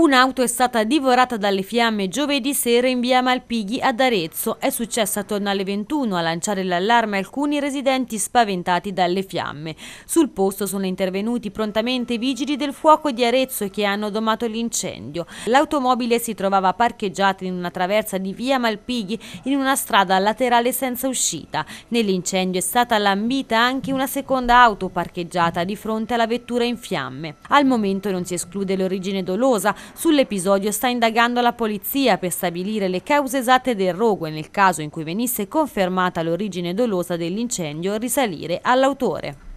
Un'auto è stata divorata dalle fiamme giovedì sera in via Malpighi ad Arezzo. È successa attorno alle 21 a lanciare l'allarme alcuni residenti spaventati dalle fiamme. Sul posto sono intervenuti prontamente i vigili del fuoco di Arezzo che hanno domato l'incendio. L'automobile si trovava parcheggiata in una traversa di via Malpighi in una strada laterale senza uscita. Nell'incendio è stata lambita anche una seconda auto parcheggiata di fronte alla vettura in fiamme. Al momento non si esclude l'origine dolosa, Sull'episodio sta indagando la polizia per stabilire le cause esatte del rogo e nel caso in cui venisse confermata l'origine dolosa dell'incendio risalire all'autore.